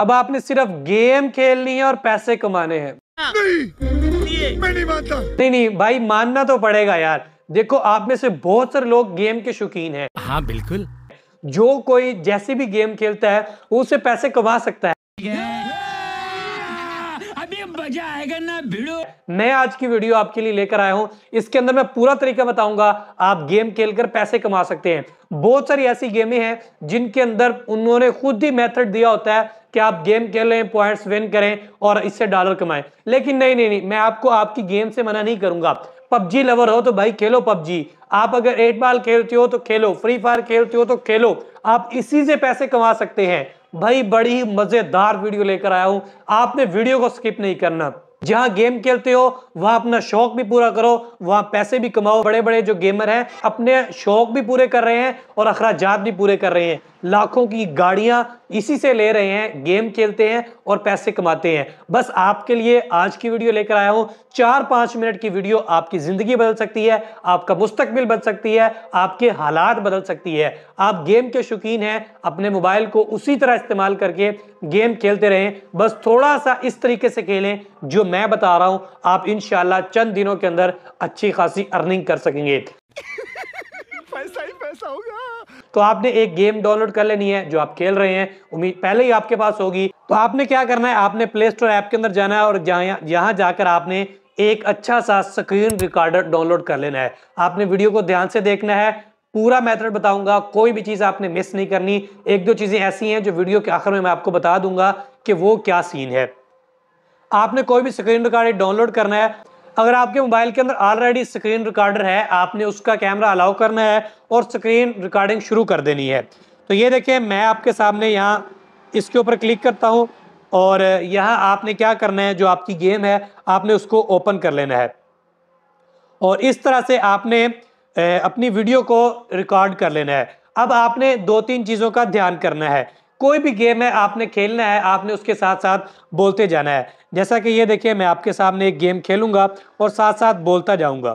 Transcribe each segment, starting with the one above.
अब आपने सिर्फ गेम खेलनी है और पैसे कमाने हैं हाँ। नहीं मैं नहीं मानता नहीं नहीं भाई मानना तो पड़ेगा यार देखो आप में से बहुत सारे लोग गेम के शौकीन हैं हाँ बिल्कुल जो कोई जैसे भी गेम खेलता है उसे पैसे कमा सकता है अभी मजा आएगा ना भिड़ो मैं आज की वीडियो आपके लिए लेकर आया हूँ इसके अंदर मैं पूरा तरीका बताऊंगा आप गेम खेलकर पैसे कमा सकते हैं बहुत सारी ऐसी गेमें हैं जिनके अंदर उन्होंने खुद ही मेथड दिया होता है कि आप गेम खेलें पॉइंट्स विन करें और इससे डॉलर कमाएं लेकिन नहीं नहीं नहीं मैं आपको आपकी गेम से मना नहीं करूंगा पबजी लवर हो तो भाई खेलो पबजी आप अगर एट बॉल खेलते हो तो खेलो फ्री फायर खेलते हो तो खेलो आप इसी से पैसे कमा सकते हैं भाई बड़ी मज़ेदार वीडियो लेकर आया हूं आपने वीडियो को स्किप नहीं करना जहां गेम खेलते हो वहां अपना शौक भी पूरा करो वहां पैसे भी कमाओ बड़े बड़े जो गेमर हैं अपने शौक भी पूरे कर रहे हैं और अखराजात भी पूरे कर रहे हैं लाखों की गाड़ियां इसी से ले रहे हैं गेम खेलते हैं और पैसे कमाते हैं बस आपके लिए आज की वीडियो लेकर आया हूं चार पांच मिनट की वीडियो आपकी जिंदगी बदल सकती है आपका मुस्तकबिल बदल सकती है आपके हालात बदल सकती है आप गेम के शौकीन हैं अपने मोबाइल को उसी तरह इस्तेमाल करके गेम खेलते रहें बस थोड़ा सा इस तरीके से खेलें जो मैं बता रहा हूं आप इन चंद दिनों के अंदर अच्छी खासी अर्निंग कर सकेंगे तो आपने एक गेम डाउनलोड कर लेनी है जो आप खेल रहे हैं उम्मीद पहले ही आपके पास होगी तो आपने क्या करना है आपने प्ले स्टोर ऐप के अंदर जाना है और यहाँ जाकर आपने एक अच्छा सा स्क्रीन रिकॉर्डर डाउनलोड कर लेना है आपने वीडियो को ध्यान से देखना है पूरा मेथड बताऊंगा कोई भी चीज़ आपने मिस नहीं करनी एक दो चीज़ें ऐसी हैं जो वीडियो के आखिर में मैं आपको बता दूंगा कि वो क्या सीन है आपने कोई भी स्क्रीन रिकॉर्डर डाउनलोड करना है अगर आपके मोबाइल के अंदर ऑलरेडी स्क्रीन रिकॉर्डर है आपने उसका कैमरा अलाउ करना है और स्क्रीन रिकॉर्डिंग शुरू कर देनी है तो ये देखिए मैं आपके सामने यहाँ इसके ऊपर क्लिक करता हूँ और यहाँ आपने क्या करना है जो आपकी गेम है आपने उसको ओपन कर लेना है और इस तरह से आपने अपनी वीडियो को रिकॉर्ड कर लेना है अब आपने दो तीन चीज़ों का ध्यान करना है कोई भी गेम है आपने खेलना है आपने उसके साथ साथ बोलते जाना है जैसा कि ये देखिए मैं आपके सामने एक गेम खेलूंगा और साथ साथ बोलता जाऊंगा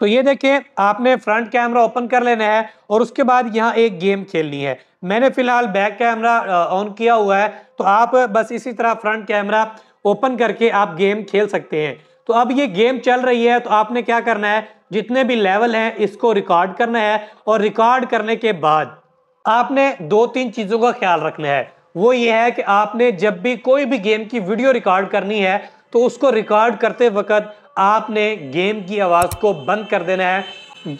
तो ये देखिए आपने फ्रंट कैमरा ओपन कर लेना है और उसके बाद यहाँ एक गेम खेलनी है मैंने फिलहाल बैक कैमरा ऑन किया हुआ है तो आप बस इसी तरह फ्रंट कैमरा ओपन करके आप गेम खेल सकते हैं तो अब ये गेम चल रही है तो आपने क्या करना है जितने भी लेवल हैं इसको रिकॉर्ड करना है और रिकॉर्ड करने के बाद आपने दो तीन चीज़ों का ख्याल रखना है वो ये है कि आपने जब भी कोई भी गेम की वीडियो रिकॉर्ड करनी है तो उसको रिकॉर्ड करते वक्त आपने गेम की आवाज़ को बंद कर देना है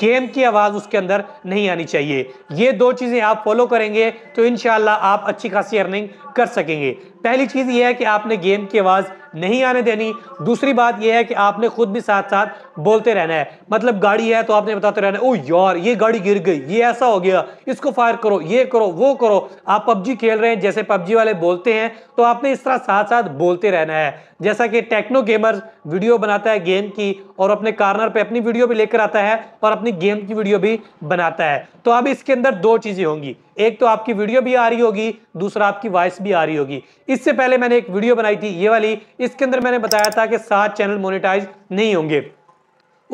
गेम की आवाज़ उसके अंदर नहीं आनी चाहिए ये दो चीज़ें आप फॉलो करेंगे तो इन आप अच्छी खासी अर्निंग कर सकेंगे पहली चीज़ ये है कि आपने गेम की आवाज़ नहीं आने देनी दूसरी बात यह है कि आपने खुद भी साथ साथ बोलते रहना है मतलब गाड़ी है तो आपने बताते रहना है ओ यार ये गाड़ी गिर गई ये ऐसा हो गया इसको फायर करो ये करो वो करो आप पबजी खेल रहे हैं जैसे पबजी वाले बोलते हैं तो आपने इस तरह साथ साथ बोलते रहना है जैसा कि टेक्नो गेमर वीडियो बनाता है गेम की और अपने कार्नर पर अपनी वीडियो भी लेकर आता है और अपनी गेम की वीडियो भी बनाता है तो अब इसके अंदर दो चीज़ें होंगी एक तो आपकी वीडियो भी आ रही होगी दूसरा आपकी वॉइस भी आ रही होगी इससे पहले मैंने एक वीडियो बनाई थी ये वाली इसके अंदर मैंने बताया था कि सात चैनल मोनिटाइज नहीं होंगे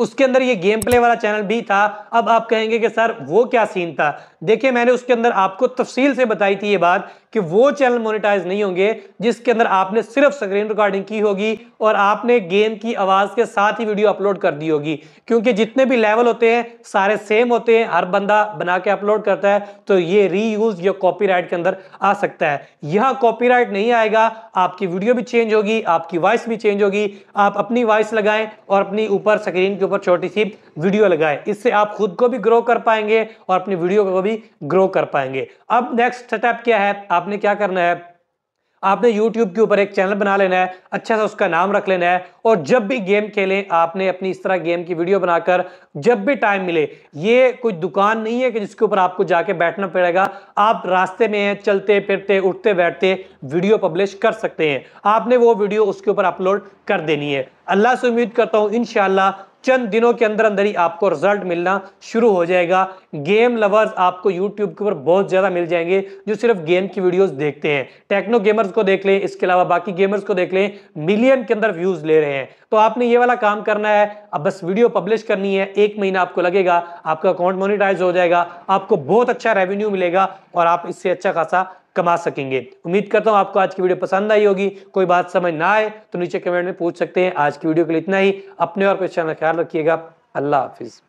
उसके अंदर ये गेम प्ले वाला चैनल भी था अब आप कहेंगे कि सर वो क्या सीन था देखिए मैंने उसके अंदर आपको तफसील से बताई थी ये बात कि वो चैनल मोनेटाइज नहीं होंगे जिसके अंदर आपने सिर्फ स्क्रीन रिकॉर्डिंग की होगी और आपने गेम की आवाज़ के साथ ही वीडियो अपलोड कर दी होगी क्योंकि जितने भी लेवल होते हैं सारे सेम होते हैं हर बंदा बना के अपलोड करता है तो ये रीयूज या कॉपीराइट के अंदर आ सकता है यह कॉपीराइट नहीं आएगा आपकी वीडियो भी चेंज होगी आपकी वॉइस भी चेंज होगी आप अपनी वॉइस लगाएं और अपनी ऊपर स्क्रीन के ऊपर छोटी सी वीडियो लगाएं इससे आप खुद को भी ग्रो कर पाएंगे और अपनी वीडियो को भी ग्रो कर पाएंगे अब नेक्स्ट स्टेप क्या है आपने क्या करना है आपने यूट्यूब के ऊपर एक चैनल बना लेना है अच्छा सा उसका नाम रख लेना है और जब भी गेम खेलें आपने अपनी इस तरह गेम की वीडियो बनाकर जब भी टाइम मिले ये कोई दुकान नहीं है कि जिसके ऊपर आपको जाके बैठना पड़ेगा आप रास्ते में हैं चलते फिरते उठते बैठते वीडियो पब्लिश कर सकते हैं आपने वो वीडियो उसके ऊपर अपलोड कर देनी है अल्लाह से उम्मीद करता हूँ इन चंद दिनों के अंदर अंदर ही आपको रिजल्ट मिलना शुरू हो जाएगा गेम लवर्स आपको यूट्यूब के ऊपर बहुत ज़्यादा मिल जाएंगे जो सिर्फ गेम की वीडियोस देखते हैं टेक्नो गेमर्स को देख लें इसके अलावा बाकी गेमर्स को देख लें मिलियन के अंदर व्यूज़ ले रहे हैं तो आपने ये वाला काम करना है अब बस वीडियो पब्लिश करनी है एक महीना आपको लगेगा आपका अकाउंट मोनिटाइज हो जाएगा आपको बहुत अच्छा रेवेन्यू मिलेगा और आप इससे अच्छा खासा कमा सकेंगे उम्मीद करता हूँ आपको आज की वीडियो पसंद आई होगी कोई बात समझ ना आए तो नीचे कमेंट में पूछ सकते हैं आज की वीडियो के लिए इतना ही अपने और पेशा का ख्याल रखिएगा अल्लाह हाफिज़